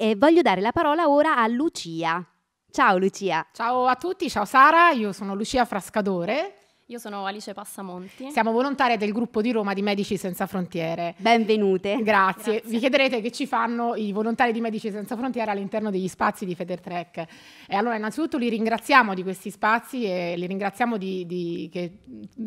E voglio dare la parola ora a Lucia. Ciao Lucia. Ciao a tutti, ciao Sara, io sono Lucia Frascadore, io sono Alice Passamonti. Siamo volontarie del gruppo di Roma di Medici Senza Frontiere. Benvenute. Grazie. Grazie. Vi chiederete che ci fanno i volontari di Medici Senza Frontiere all'interno degli spazi di Federtrek. E allora, innanzitutto, li ringraziamo di questi spazi e li ringraziamo di, di, che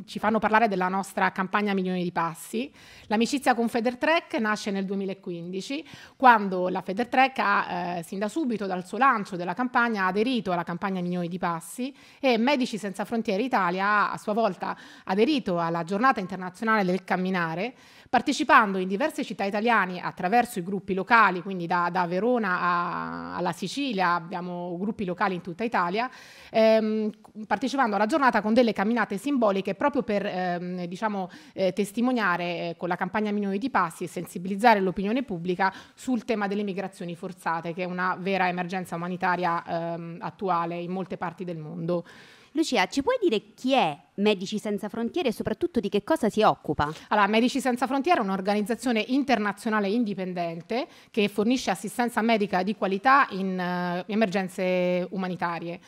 ci fanno parlare della nostra campagna Milioni di Passi. L'amicizia con Federtrek nasce nel 2015, quando la Federtrek ha, eh, sin da subito, dal suo lancio della campagna, aderito alla campagna Milioni di Passi e Medici Senza Frontiere Italia, ha a sua sua volta aderito alla Giornata Internazionale del Camminare, partecipando in diverse città italiane attraverso i gruppi locali, quindi da, da Verona a, alla Sicilia abbiamo gruppi locali in tutta Italia, ehm, partecipando alla giornata con delle camminate simboliche proprio per ehm, diciamo, eh, testimoniare eh, con la campagna Minori di Passi e sensibilizzare l'opinione pubblica sul tema delle migrazioni forzate, che è una vera emergenza umanitaria ehm, attuale in molte parti del mondo. Lucia, ci puoi dire chi è Medici Senza Frontiere e soprattutto di che cosa si occupa? Allora, Medici Senza Frontiere è un'organizzazione internazionale indipendente che fornisce assistenza medica di qualità in uh, emergenze umanitarie.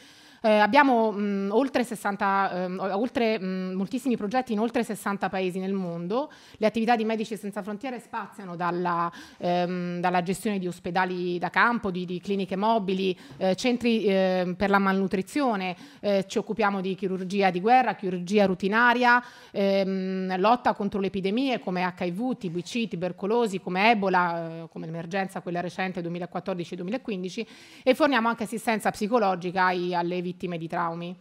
Eh, abbiamo mh, mm, oltre 60, mh, ehm, oltre, mh, mm, moltissimi progetti in oltre 60 paesi nel mondo. Le attività di Medici Senza Frontiere spaziano dalla, ehm, dalla gestione di ospedali da campo, di, di cliniche mobili, eh, centri eh, per la malnutrizione, eh, ci occupiamo di chirurgia di guerra, chirurgia rutinaria, ehm, lotta contro le epidemie come HIV, TBC, tubercolosi, come Ebola, eh, come emergenza quella recente 2014-2015 e forniamo anche assistenza psicologica ai, alle vittime vittime di traumi.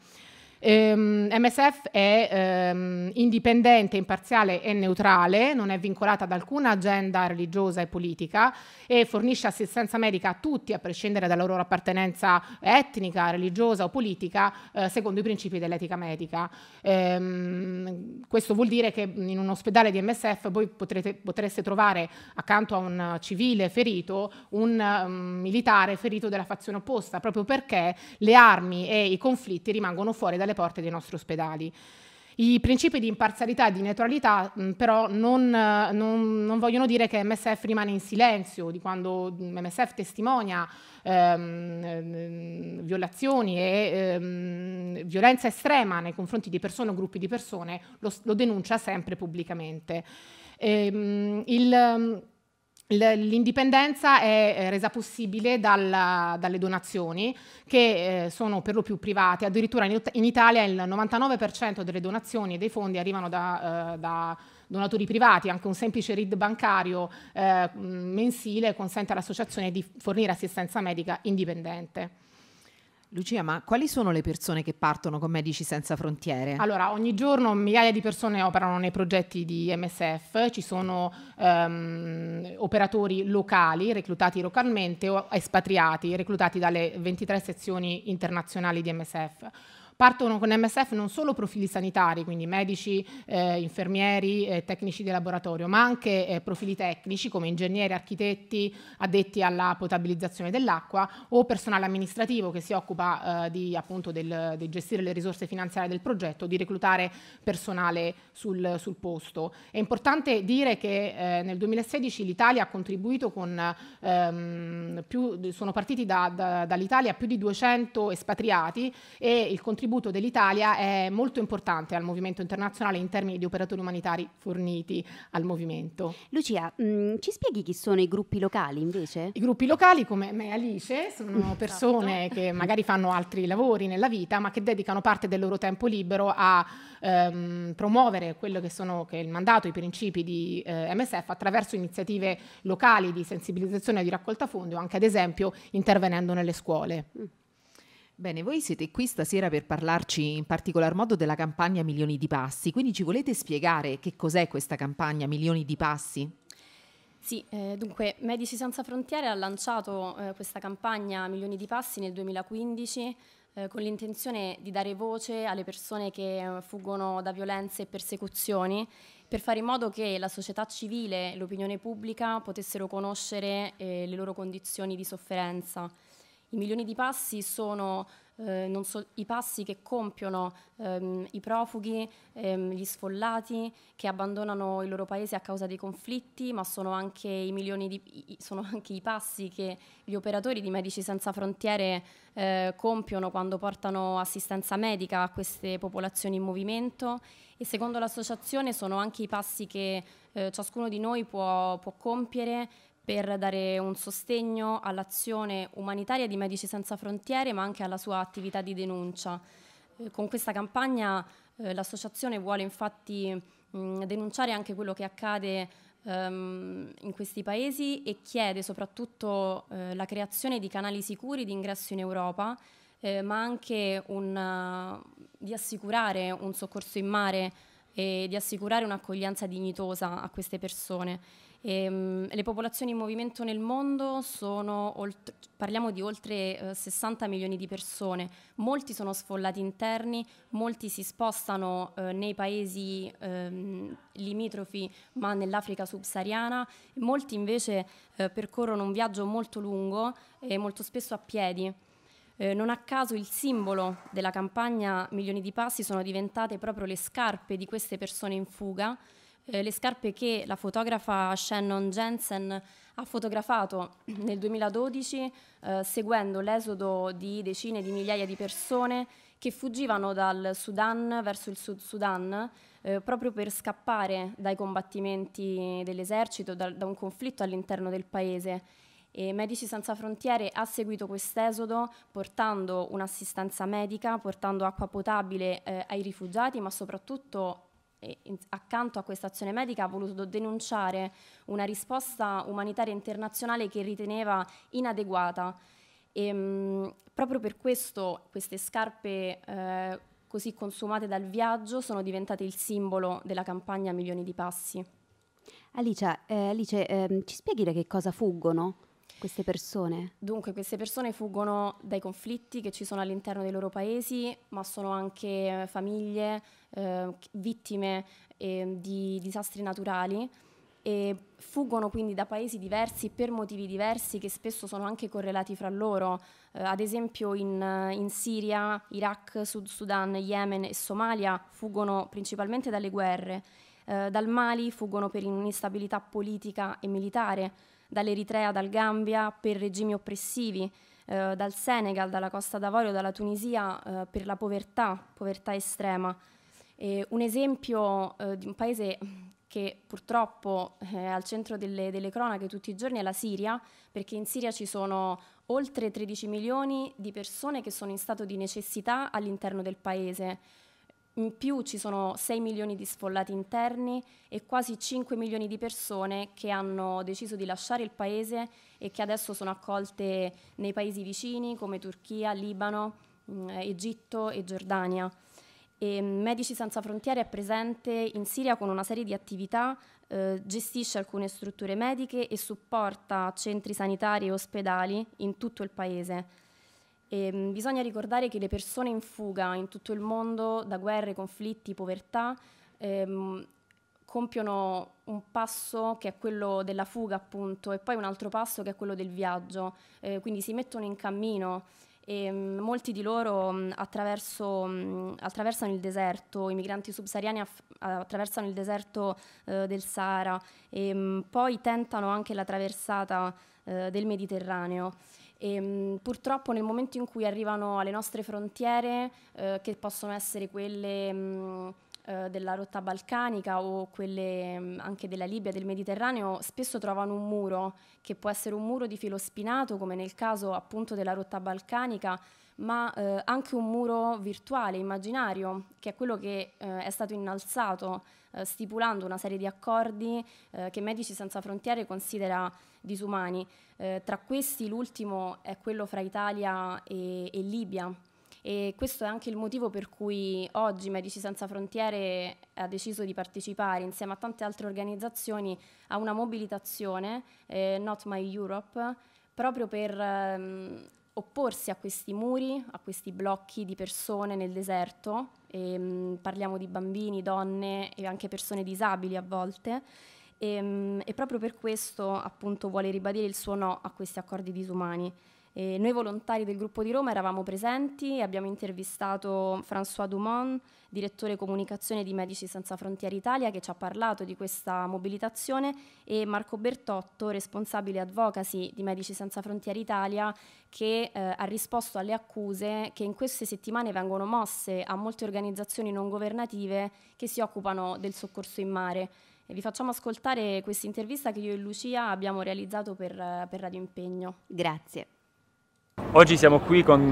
Ehm, MSF è ehm, indipendente, imparziale e neutrale, non è vincolata ad alcuna agenda religiosa e politica e fornisce assistenza medica a tutti, a prescindere dalla loro appartenenza etnica, religiosa o politica, eh, secondo i principi dell'etica medica. Ehm, questo vuol dire che in un ospedale di MSF voi potrete, potreste trovare accanto a un civile ferito un um, militare ferito della fazione opposta, proprio perché le armi e i conflitti rimangono fuori dalle alle porte dei nostri ospedali. I principi di imparzialità e di neutralità però non, eh, non, non, vogliono dire che MSF rimane in silenzio di quando MSF testimonia ehm, ehm, violazioni e ehm, violenza estrema nei confronti di persone o gruppi di persone, lo, lo denuncia sempre pubblicamente. Ehm, il, L'indipendenza è eh, resa possibile dal, dalle donazioni che eh, sono per lo più private, addirittura in, Italia il 99% delle donazioni e dei fondi arrivano da, eh, da donatori privati, anche un semplice RID bancario eh, mensile consente all'associazione di fornire assistenza medica indipendente. Lucia, ma quali sono le persone che partono con Medici Senza Frontiere? Allora, ogni giorno migliaia di persone operano nei progetti di MSF, ci sono um, operatori locali reclutati localmente o espatriati, reclutati dalle 23 sezioni internazionali di MSF. Partono con MSF non solo profili sanitari, quindi medici, eh, infermieri, eh, tecnici di laboratorio, ma anche eh, profili tecnici come ingegneri, architetti, addetti alla potabilizzazione dell'acqua o personale amministrativo che si occupa eh, di, appunto, del, di, gestire le risorse finanziarie del progetto, di reclutare personale sul, sul posto. È importante dire che eh, nel 2016 l'Italia ha contribuito con ehm, più, sono partiti da, da, dall'Italia più di 200 espatriati e il contributo contributo dell'Italia è molto importante al movimento internazionale in termini di operatori umanitari forniti al movimento. Lucia, mh, mm, ci spieghi chi sono i gruppi locali invece? I gruppi locali, come me e Alice, sono esatto. persone esatto. che magari fanno altri lavori nella vita, ma che dedicano parte del loro tempo libero a ehm, promuovere quello che sono che è il mandato, i principi di eh, MSF attraverso iniziative locali di sensibilizzazione e di raccolta fondi o anche ad esempio intervenendo nelle scuole. Mm. Bene, voi siete qui stasera per parlarci in particolar modo della campagna Milioni di Passi, quindi ci volete spiegare che cos'è questa campagna Milioni di Passi? Sì, eh, dunque Medici Senza Frontiere ha lanciato eh, questa campagna Milioni di Passi nel 2015 eh, con l'intenzione di dare voce alle persone che eh, fuggono da violenze e persecuzioni per fare in modo che la società civile e l'opinione pubblica potessero conoscere eh, le loro condizioni di sofferenza. I milioni di passi sono eh, so, i passi che compiono ehm, i profughi, ehm, gli sfollati che abbandonano il loro paese a causa dei conflitti, ma sono anche i, di, sono anche i passi che gli operatori di Medici Senza Frontiere eh, compiono quando portano assistenza medica a queste popolazioni in movimento e secondo l'associazione sono anche i passi che eh, ciascuno di noi può, può compiere per dare un sostegno all'azione umanitaria di Medici Senza Frontiere, ma anche alla sua attività di denuncia. Eh, con questa campagna eh, l'associazione vuole infatti mh, denunciare anche quello che accade ehm, in questi paesi e chiede soprattutto eh, la creazione di canali sicuri di ingresso in Europa, eh, ma anche un, uh, di assicurare un soccorso in mare e di assicurare un'accoglienza dignitosa a queste persone. E, ehm, le popolazioni in movimento nel mondo sono, oltre, parliamo di oltre eh, 60 milioni di persone, molti sono sfollati interni, molti si spostano eh, nei paesi ehm, limitrofi ma nell'Africa subsahariana, molti invece eh, percorrono un viaggio molto lungo e molto spesso a piedi. Eh, non a caso il simbolo della campagna Milioni di Passi sono diventate proprio le scarpe di queste persone in fuga eh, le scarpe che la fotografa Shannon Jensen ha fotografato nel 2012 eh, seguendo l'esodo di decine di migliaia di persone che fuggivano dal Sudan verso il Sud Sudan eh, proprio per scappare dai combattimenti dell'esercito, da, da un conflitto all'interno del paese. E Medici Senza Frontiere ha seguito quest'esodo portando un'assistenza medica, portando acqua potabile eh, ai rifugiati, ma soprattutto accanto a questa azione medica ha voluto denunciare una risposta umanitaria internazionale che riteneva inadeguata. E, ehm, mh, proprio per questo queste scarpe eh, così consumate dal viaggio sono diventate il simbolo della campagna Milioni di Passi. Alicia, eh, Alice, eh, ci spieghi che cosa fuggono? queste persone? Dunque, queste persone fuggono dai conflitti che ci sono all'interno dei loro paesi, ma sono anche eh, famiglie eh, vittime eh, di disastri naturali e fuggono quindi da paesi diversi per motivi diversi che spesso sono anche correlati fra loro, eh, ad esempio in, in, Siria, Iraq, Sud Sudan, Yemen e Somalia fuggono principalmente dalle guerre, eh, dal Mali fuggono per un'instabilità politica e militare, dall'Eritrea, dal Gambia per regimi oppressivi, eh, dal Senegal, dalla Costa d'Avorio, dalla Tunisia eh, per la povertà, povertà estrema. E un esempio eh, di un paese che purtroppo eh, è al centro delle, delle cronache tutti i giorni è la Siria, perché in Siria ci sono oltre 13 milioni di persone che sono in stato di necessità all'interno del paese. In più ci sono 6 milioni di sfollati interni e quasi 5 milioni di persone che hanno deciso di lasciare il paese e che adesso sono accolte nei paesi vicini come Turchia, Libano, mm, Egitto e Giordania. E Medici Senza Frontiere è presente in Siria con una serie di attività, eh, gestisce alcune strutture mediche e supporta centri sanitari e ospedali in tutto il paese. E, ehm, bisogna ricordare che le persone in fuga in tutto il mondo da guerre, conflitti, povertà ehm, compiono un passo che è quello della fuga appunto e poi un altro passo che è quello del viaggio, eh, quindi si mettono in cammino e ehm, mh, molti di loro mh, mm, mh, mm, attraversano il deserto, i migranti subsahariani aff- attraversano il deserto eh, del Sahara e ehm, poi tentano anche la traversata eh, del Mediterraneo. E, ehm, mh, purtroppo nel momento in cui arrivano alle nostre frontiere, eh, che possono essere quelle... Mh, mm, eh, della rotta balcanica o quelle mm, anche della Libia, del Mediterraneo, spesso trovano un muro che può essere un muro di filo spinato, come nel caso appunto della rotta balcanica, ma eh, anche un muro virtuale, immaginario, che è quello che eh, è stato innalzato eh, stipulando una serie di accordi eh, che Medici Senza Frontiere considera disumani. Eh, tra questi l'ultimo è quello fra Italia e, e Libia. E questo è anche il motivo per cui oggi Medici Senza Frontiere ha deciso di partecipare insieme a tante altre organizzazioni a una mobilitazione, eh, Not My Europe, proprio per ehm, opporsi a questi muri, a questi blocchi di persone nel deserto, e, ehm, mh, parliamo di bambini, donne e anche persone disabili a volte, e, ehm, mh, e proprio per questo appunto vuole ribadire il suo no a questi accordi disumani. E noi volontari del gruppo di Roma eravamo presenti e abbiamo intervistato François Dumont, direttore comunicazione di Medici Senza Frontiere Italia, che ci ha parlato di questa mobilitazione, e Marco Bertotto, responsabile advocacy di Medici Senza Frontiere Italia, che eh, ha risposto alle accuse che in queste settimane vengono mosse a molte organizzazioni non governative che si occupano del soccorso in mare. E vi facciamo ascoltare questa intervista che io e Lucia abbiamo realizzato per, per Radio Impegno. Grazie. Oggi siamo qui con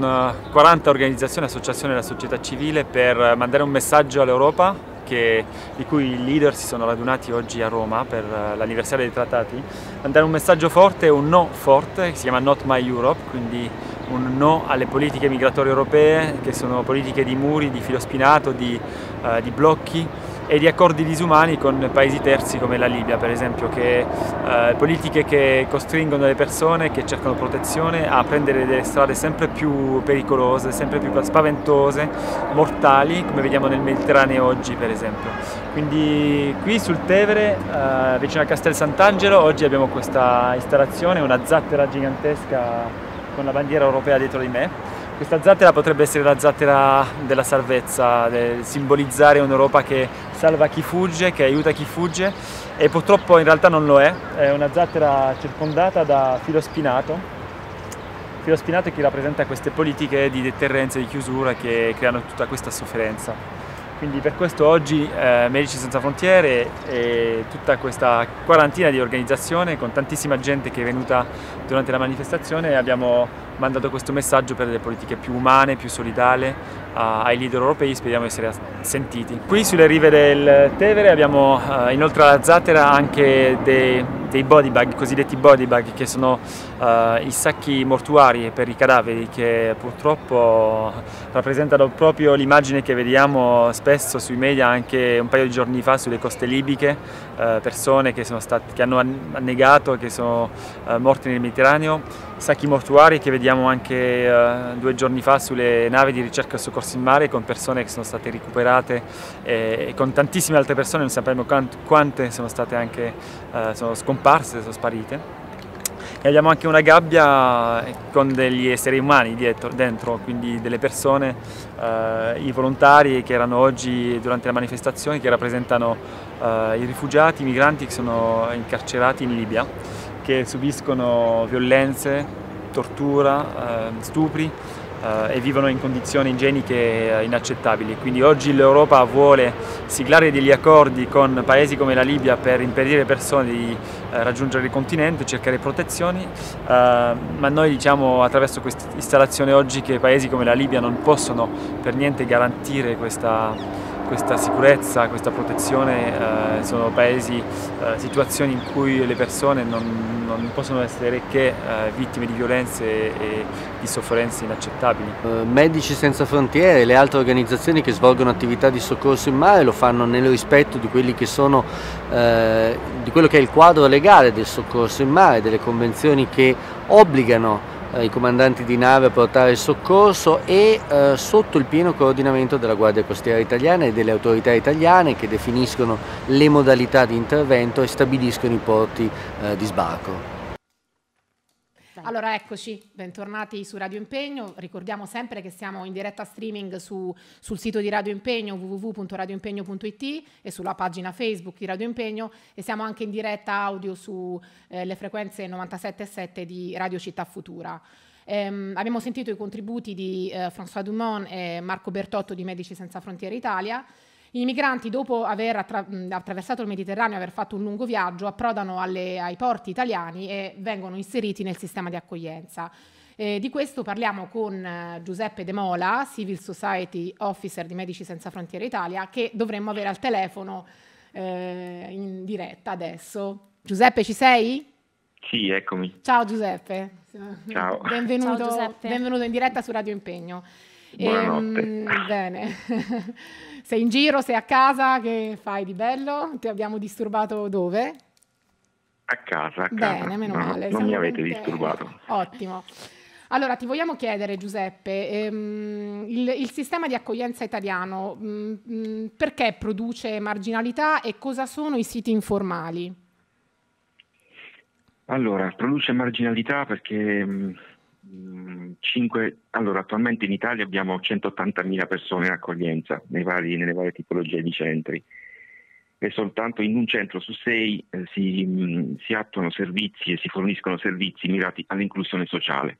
40 eh, organizzazioni, associazioni della società civile per eh, mandare un messaggio all'Europa che, di cui i leader si sono radunati oggi a Roma per eh, l'anniversario dei trattati, mandare un messaggio forte, un no forte, che si chiama Not My Europe, quindi un no alle politiche migratorie europee che sono politiche di muri, di filo spinato, di, uh, di blocchi e di accordi disumani con paesi terzi come la Libia per esempio, che, eh, politiche che costringono le persone che cercano protezione a prendere delle strade sempre più pericolose, sempre più spaventose, mortali come vediamo nel Mediterraneo oggi per esempio. Quindi qui sul Tevere, eh, vicino a Castel Sant'Angelo, oggi abbiamo questa installazione, una zattera gigantesca con la bandiera europea dietro di me. Questa zattera potrebbe essere la zattera della salvezza, del simbolizzare un'Europa che salva chi fugge, che aiuta chi fugge e purtroppo in realtà non lo è, è una zattera circondata da filo spinato, filo spinato che rappresenta queste politiche di deterrenza e di chiusura che creano tutta questa sofferenza. Quindi per questo oggi eh, Medici Senza Frontiere e tutta questa quarantina di organizzazione con tantissima gente che è venuta durante la manifestazione abbiamo mandato questo messaggio per delle politiche più umane, più solidale ai leader europei, speriamo di essere sentiti. Qui sulle rive del Tevere abbiamo eh, inoltre alla zattera anche dei, dei body bag, cosiddetti body bag, che sono eh, i sacchi mortuari per i cadaveri che purtroppo rappresentano proprio l'immagine che vediamo spesso sui media anche un paio di giorni fa sulle coste libiche, eh, persone che, state, che hanno annegato, che sono morte nel Mediterraneo sacchi mortuari che vediamo anche uh, due giorni fa sulle navi di ricerca e soccorso in mare con persone che sono state recuperate e, eh, e con tantissime altre persone, non sapremo quante sono state anche uh, sono scomparse, sono sparite. E abbiamo anche una gabbia con degli esseri umani dietro, dentro, quindi delle persone, uh, i volontari che erano oggi durante la manifestazione, che rappresentano i rifugiati, i migranti che sono incarcerati in Libia che subiscono violenze, tortura, ehm, stupri eh, e vivono in condizioni igieniche eh, inaccettabili. Quindi oggi l'Europa vuole siglare degli accordi con paesi come la Libia per impedire persone di eh, raggiungere il continente, cercare protezioni, ehm, ma noi diciamo attraverso questa installazione oggi che paesi come la Libia non possono per niente garantire questa questa sicurezza, questa protezione eh, sono paesi, eh, situazioni in cui le persone non, non possono essere che eh, vittime di violenze e di sofferenze inaccettabili. Eh, Medici Senza Frontiere e le altre organizzazioni che svolgono attività di soccorso in mare lo fanno nel rispetto di, che sono, eh, di quello che è il quadro legale del soccorso in mare, delle convenzioni che obbligano eh, i comandanti di nave a portare il soccorso e eh, sotto il pieno coordinamento della Guardia Costiera italiana e delle autorità italiane che definiscono le modalità di intervento e stabiliscono i porti eh, di sbarco. Perfetto. Allora eccoci, bentornati su Radio Impegno. Ricordiamo sempre che siamo in diretta streaming su, sul sito di Radio Impegno www.radioimpegno.it e sulla pagina Facebook di Radio Impegno e siamo anche in diretta audio sulle eh, frequenze 97.7 di Radio Città Futura. Ehm, abbiamo sentito i contributi di eh, François Dumont e Marco Bertotto di Medici Senza Frontiere Italia. I migranti, dopo aver attra- attraversato il Mediterraneo e aver fatto un lungo viaggio, approdano alle, ai porti italiani e vengono inseriti nel sistema di accoglienza. Eh, di questo parliamo con eh, Giuseppe De Mola, Civil Society Officer di Medici Senza Frontiere Italia, che dovremmo avere al telefono eh, in diretta adesso. Giuseppe, ci sei? Sì, eccomi. Ciao Giuseppe. Ciao. Benvenuto, Ciao Giuseppe. benvenuto in diretta su Radio Impegno. Buonanotte. Ehm, bene. Sei in giro, sei a casa, che fai di bello? Ti abbiamo disturbato dove? A casa, a casa. Bene, meno no, male. Non mi avete disturbato. Ottimo. Allora, ti vogliamo chiedere, Giuseppe, ehm, il, il, sistema di accoglienza italiano mh, mm, mm, perché produce marginalità e cosa sono i siti informali? Allora, produce marginalità perché mh, mm, 5, mm, allora, attualmente in Italia abbiamo 180.000 persone in accoglienza vari, nelle varie tipologie di centri e soltanto in un centro su sei eh, si, mh, mm, si, attuano servizi e si forniscono servizi mirati all'inclusione sociale,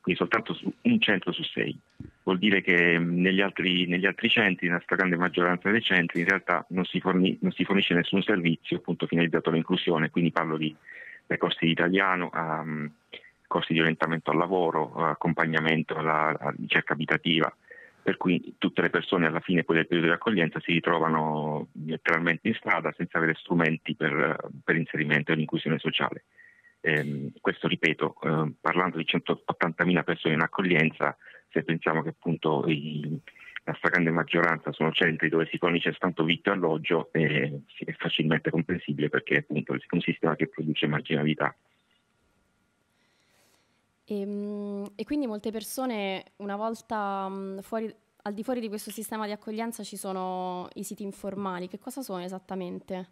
quindi soltanto su un centro su sei. Vuol dire che mh, mm, negli, altri, negli altri, centri, nella stragrande maggioranza dei centri, in realtà non si, forni, non si fornisce nessun servizio appunto, finalizzato all'inclusione, quindi parlo di dai corsi di italiano a... Mh, corsi di orientamento al lavoro, accompagnamento alla ricerca abitativa, per cui tutte le persone alla fine poi del periodo di accoglienza si ritrovano letteralmente in strada senza avere strumenti per, per inserimento e l'inclusione sociale. Eh, questo ripeto, eh, parlando di 180.000 persone in accoglienza, se pensiamo che appunto i, la stragrande maggioranza sono centri dove si fornisce tanto vitto e alloggio, eh, è facilmente comprensibile perché appunto è un sistema che produce marginalità. E, ehm, e quindi molte persone, una volta mhmm, fuori, al di fuori di questo sistema di accoglienza, ci sono i siti informali. Che cosa sono esattamente?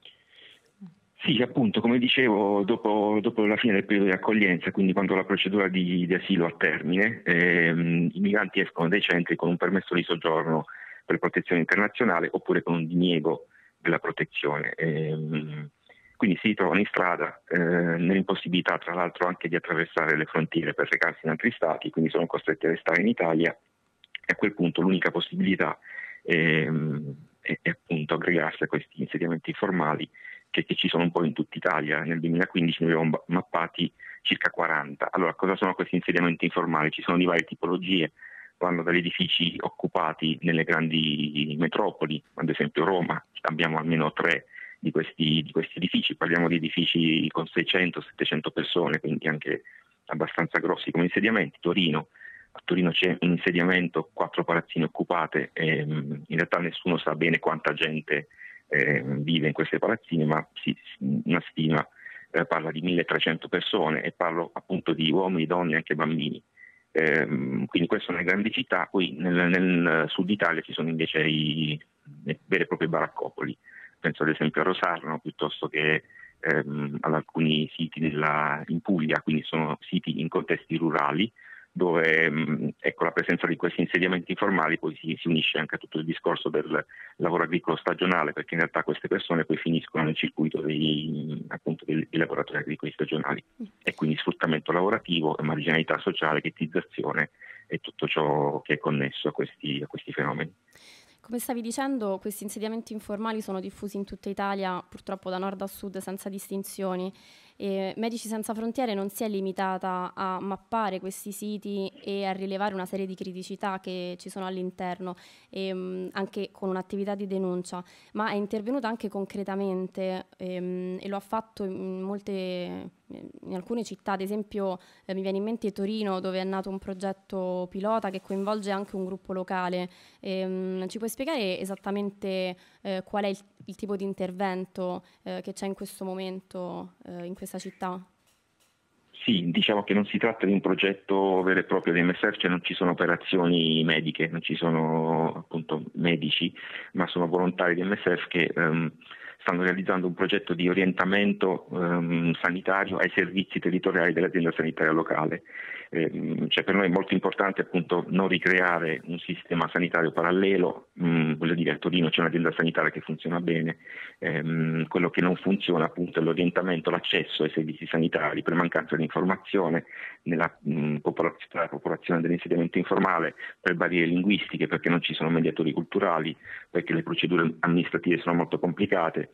Sì, appunto, come dicevo, dopo, dopo, la fine del periodo di accoglienza, quindi quando la procedura di, di asilo ha termine, ehm, i migranti escono dai centri con un permesso di soggiorno per protezione internazionale oppure con un diniego della protezione. Ehm, quindi si ritrovano in strada eh, nell'impossibilità tra l'altro anche di attraversare le frontiere per recarsi in altri stati, quindi sono costretti a restare in Italia e a quel punto l'unica possibilità è, ehm, è, è appunto aggregarsi a questi insediamenti informali che, che, ci sono un po' in tutta Italia. Nel 2015 ne abbiamo mappati circa 40. Allora, cosa sono questi insediamenti informali? Ci sono di varie tipologie, vanno dagli edifici occupati nelle grandi metropoli, ad esempio Roma, abbiamo almeno tre di questi, di questi edifici, parliamo di edifici con 600-700 persone, quindi anche abbastanza grossi come insediamenti, Torino, a Torino c'è un insediamento, quattro palazzine occupate, ehm, in realtà nessuno sa bene quanta gente eh, vive in queste palazzine, ma si, una stima eh, parla di 1300 persone e parlo appunto di uomini, donne e anche bambini. Ehm, quindi queste sono le grandi città, poi nel, nel, eh, sud Italia ci sono invece i, le vere e proprie baraccopoli penso ad esempio a Rosarno piuttosto che ehm, ad alcuni siti della, in Puglia, quindi sono siti in contesti rurali dove mm, ecco, la presenza di questi insediamenti informali poi si, si, unisce anche a tutto il discorso del lavoro agricolo stagionale, perché in realtà queste persone poi finiscono nel circuito dei, appunto, dei, dei lavoratori agricoli stagionali e quindi sfruttamento lavorativo, marginalità sociale, ghettizzazione e tutto ciò che è connesso a questi, a questi fenomeni. Come stavi dicendo, questi insediamenti informali sono diffusi in tutta Italia, purtroppo da nord a sud, senza distinzioni e Medici Senza Frontiere non si è limitata a mappare questi siti e a rilevare una serie di criticità che ci sono all'interno, ehm, anche con un'attività di denuncia, ma è intervenuta anche concretamente ehm, e lo ha fatto in molte in alcune città, ad esempio eh, mi viene in mente Torino dove è nato un progetto pilota che coinvolge anche un gruppo locale. Ehm, ci puoi spiegare esattamente eh, qual è il, il, tipo di intervento eh, che c'è in questo momento, eh, in questo questa città? Sì, diciamo che non si tratta di un progetto vero e proprio di MSR, cioè non ci sono operazioni mediche, non ci sono appunto medici, ma sono volontari di MSF che um, stanno realizzando un progetto di orientamento um, sanitario ai servizi territoriali dell'azienda sanitaria locale Ehm, cioè per noi è molto importante appunto non ricreare un sistema sanitario parallelo, mm, voglio dire a Torino c'è un'azienda sanitaria che funziona bene, ehm, quello che non funziona appunto è l'orientamento, l'accesso ai servizi sanitari per mancanza di informazione nella mm, popolazione, popolazione dell'insediamento informale, per barriere linguistiche, perché non ci sono mediatori culturali, perché le procedure amministrative sono molto complicate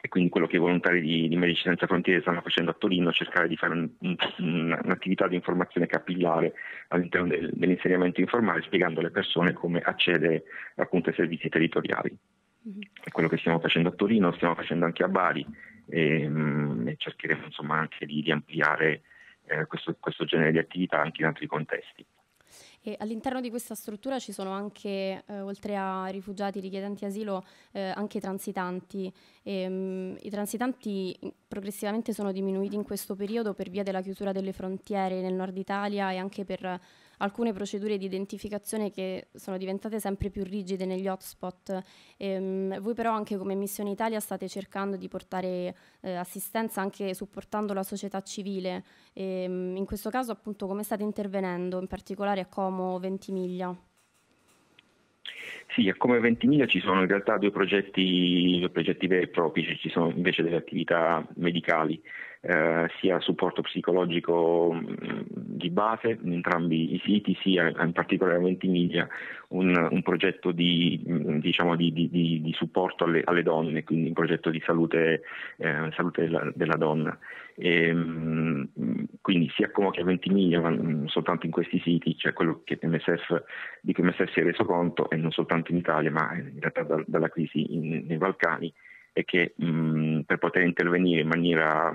e quindi quello che i volontari di, di Medici Senza Frontiere stanno facendo a Torino è cercare di fare un, un, un'attività di informazione capillare all'interno del, dell'insegnamento informale spiegando alle persone come accedere appunto ai servizi territoriali. Mm-hmm. È quello che stiamo facendo a Torino, stiamo facendo anche a Bari e, ehm, e cercheremo insomma anche di, di ampliare eh, questo, questo genere di attività anche in altri contesti. E all'interno di questa struttura ci sono anche, eh, oltre a rifugiati richiedenti asilo, eh, anche transitanti. E, mh, I transitanti ehm, mm, progressivamente sono diminuiti in questo periodo per via della chiusura delle frontiere nel nord Italia e anche per alcune procedure di identificazione che sono diventate sempre più rigide negli hotspot. Ehm, voi però anche come Missione Italia state cercando di portare eh, assistenza anche supportando la società civile. Ehm, in questo caso appunto come state intervenendo, in particolare a Como Ventimiglia? Sì, a Como Ventimiglia ci sono in realtà due progetti, due progetti veri e propri, ci sono invece delle attività medicali eh, sia supporto psicologico mm, di base in entrambi i siti, sia in particolare a Ventimiglia un, un progetto di, mm, diciamo di, di, di supporto alle, alle, donne, quindi un progetto di salute, eh, salute della, della, donna. E, ehm, quindi sia come che a Ventimiglia, ma mm, soltanto in questi siti, c'è cioè quello MSF, di cui MSF si è reso conto, e non soltanto in Italia, ma in realtà da, dalla crisi in, nei Balcani, è che mh, per poter intervenire in maniera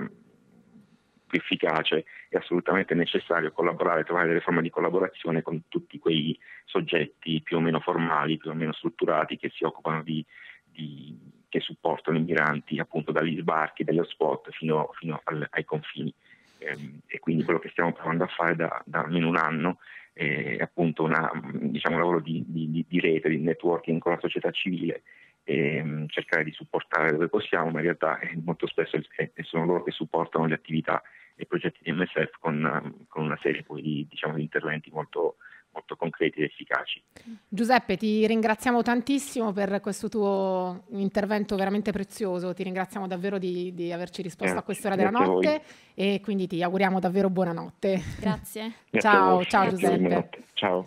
più efficace è assolutamente necessario collaborare, trovare delle forme di collaborazione con tutti quei soggetti più o meno formali, più o meno strutturati che si occupano di, di che supportano i migranti appunto dagli sbarchi, dagli hotspot fino, fino al, ai confini. Ehm, e, quindi quello che stiamo provando a fare da, da almeno un anno eh, è appunto una, diciamo, un lavoro di, di, di rete, di networking con la società civile e ehm, cercare di supportare dove possiamo, ma in realtà eh, molto spesso sono loro che supportano le attività e progetti di MSF con, ehm, con una serie di, diciamo, di interventi molto, molto concreti ed efficaci. Giuseppe, ti ringraziamo tantissimo per questo tuo intervento veramente prezioso, ti ringraziamo davvero di, di averci risposto eh, a quest'ora della notte e quindi ti auguriamo davvero buonanotte. Grazie. ciao, ciao Giuseppe. Ciao.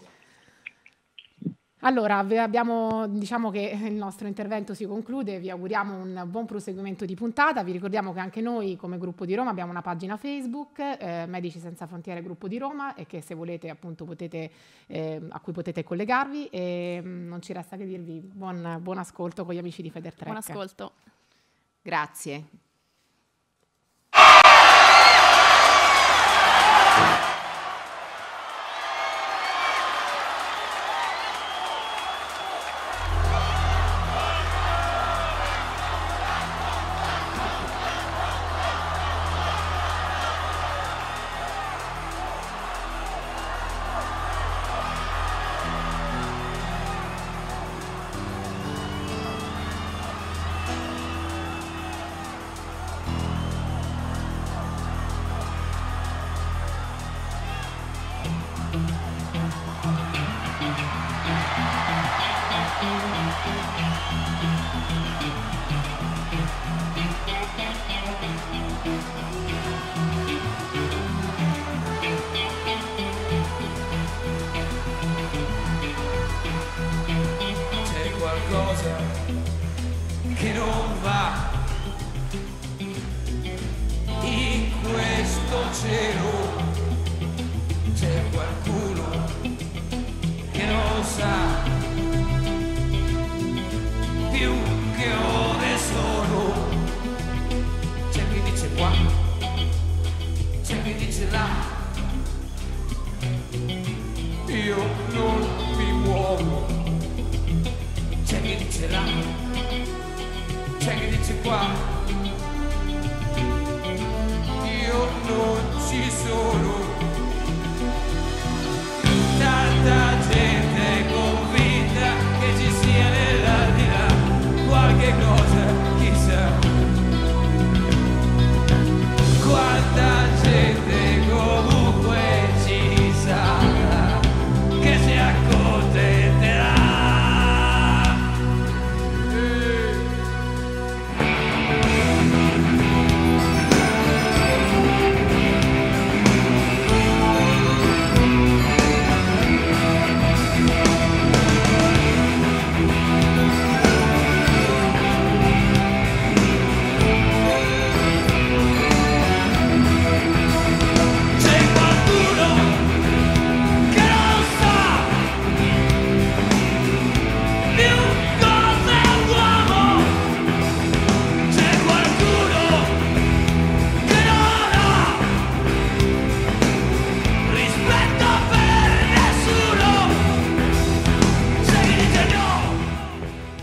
Allora, abbiamo, diciamo che il nostro intervento si conclude, vi auguriamo un buon proseguimento di puntata, vi ricordiamo che anche noi come gruppo di Roma abbiamo una pagina Facebook, eh, Medici Senza Frontiere Gruppo di Roma, e che se volete appunto potete, eh, a cui potete collegarvi e mh, mm, non ci resta che dirvi buon, buon ascolto con gli amici di Feder Federtrek. Buon ascolto. Grazie.